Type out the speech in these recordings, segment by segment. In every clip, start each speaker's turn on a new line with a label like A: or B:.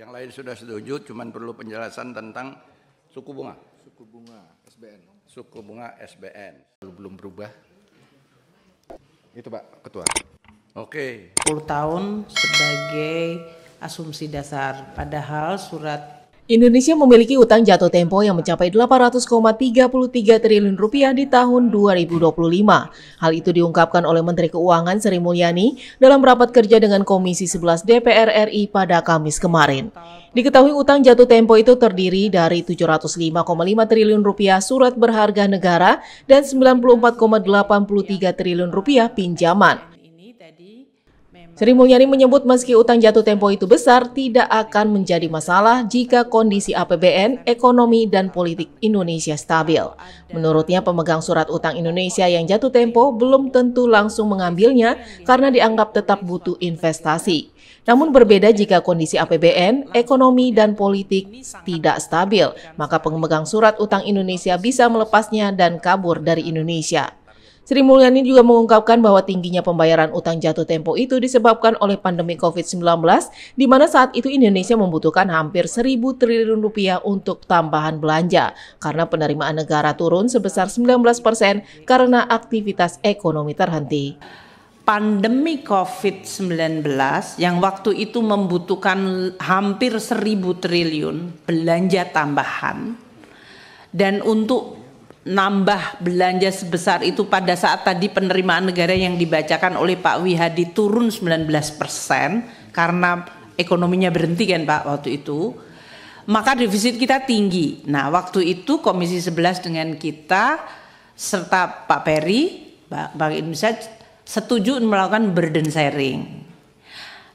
A: Yang lain sudah setuju, cuman perlu penjelasan tentang suku bunga. Suku bunga SBN. Suku bunga SBN. Belum berubah. Itu Pak Ketua. Oke.
B: Okay. 10 tahun sebagai asumsi dasar.
C: Padahal surat Indonesia memiliki utang jatuh tempo yang mencapai 800,33 triliun rupiah di tahun 2025. Hal itu diungkapkan oleh Menteri Keuangan Sri Mulyani dalam rapat kerja dengan Komisi 11 DPR RI pada Kamis kemarin. Diketahui utang jatuh tempo itu terdiri dari 705,5 triliun rupiah surat berharga negara dan 94,83 triliun rupiah pinjaman. Sri Mulyani menyebut meski utang jatuh tempo itu besar, tidak akan menjadi masalah jika kondisi APBN, ekonomi, dan politik Indonesia stabil. Menurutnya, pemegang surat utang Indonesia yang jatuh tempo belum tentu langsung mengambilnya karena dianggap tetap butuh investasi. Namun berbeda jika kondisi APBN, ekonomi, dan politik tidak stabil, maka pemegang surat utang Indonesia bisa melepasnya dan kabur dari Indonesia. Sri Mulyani juga mengungkapkan bahwa tingginya pembayaran utang jatuh tempo itu disebabkan oleh pandemi COVID-19, di mana saat itu Indonesia membutuhkan hampir 1.000 triliun rupiah untuk tambahan belanja, karena penerimaan negara turun sebesar 19 persen karena aktivitas ekonomi terhenti
B: pandemi COVID-19 yang waktu itu membutuhkan hampir seribu triliun belanja tambahan dan untuk nambah belanja sebesar itu pada saat tadi penerimaan negara yang dibacakan oleh Pak Wihadi turun 19 persen karena ekonominya berhenti kan Pak waktu itu maka defisit kita tinggi. Nah waktu itu Komisi 11 dengan kita serta Pak Peri Bank Indonesia setuju melakukan burden sharing.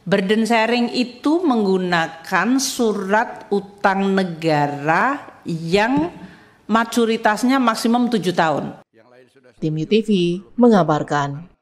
B: Burden sharing itu menggunakan surat utang negara yang maturitasnya
C: maksimum 7 tahun. Tim UTV mengabarkan.